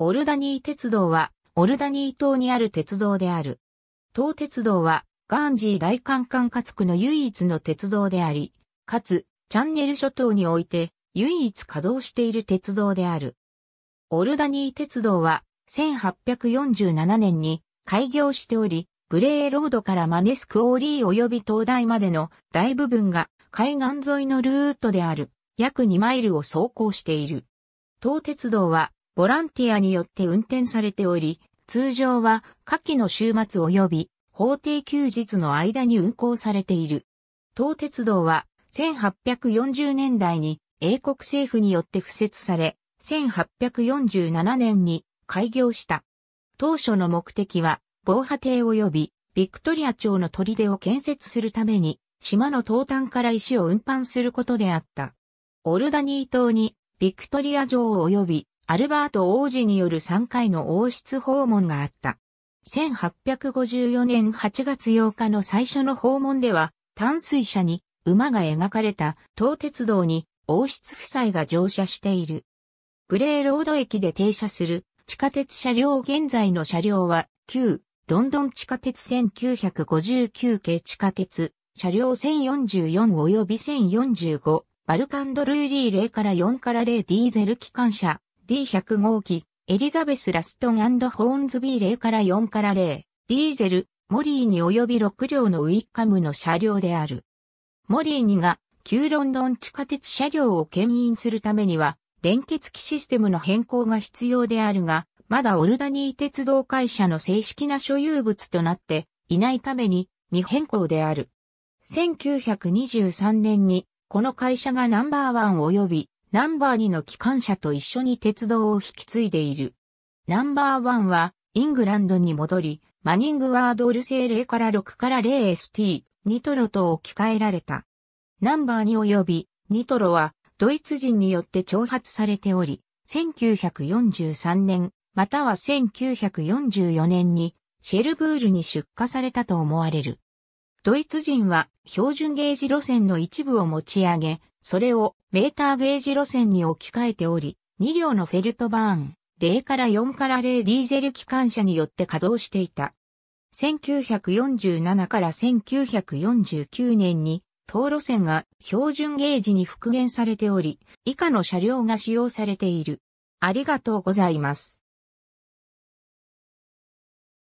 オルダニー鉄道は、オルダニー島にある鉄道である。東鉄道は、ガンジー大管管轄区の唯一の鉄道であり、かつ、チャンネル諸島において、唯一稼働している鉄道である。オルダニー鉄道は、1847年に開業しており、ブレーロードからマネスクオーリー及び東大までの大部分が海岸沿いのルートである、約2マイルを走行している。東鉄道は、ボランティアによって運転されており、通常は夏季の週末及び法定休日の間に運行されている。東鉄道は1840年代に英国政府によって付設され、1847年に開業した。当初の目的は、防波堤及びビクトリア町の砦を建設するために、島の東端から石を運搬することであった。オルダニー島にビクトリア城及びアルバート王子による3回の王室訪問があった。1854年8月8日の最初の訪問では、淡水車に馬が描かれた東鉄道に王室夫妻が乗車している。ブレーロード駅で停車する地下鉄車両現在の車両は旧ロンドン地下鉄1959系地下鉄車両1044及び1045バルカンドルーリー0から4から0ディーゼル機関車 d 1 0 5号機、エリザベス・ラストンホーンズビー0から4から0、ディーゼル、モリーに及び6両のウィッカムの車両である。モリーにが旧ロンドン地下鉄車両を牽引するためには、連結機システムの変更が必要であるが、まだオルダニー鉄道会社の正式な所有物となっていないために未変更である。1923年にこの会社がナンバーワン及びナンバー2の機関車と一緒に鉄道を引き継いでいる。ナンバー1は、イングランドに戻り、マニングワードルセー A から6から 0ST、ニトロと置き換えられた。ナンバー2及び、ニトロは、ドイツ人によって挑発されており、1943年、または1944年に、シェルブールに出荷されたと思われる。ドイツ人は標準ゲージ路線の一部を持ち上げ、それをメーターゲージ路線に置き換えており、2両のフェルトバーン、0から4から0ディーゼル機関車によって稼働していた。1947から1949年に、当路線が標準ゲージに復元されており、以下の車両が使用されている。ありがとうございます。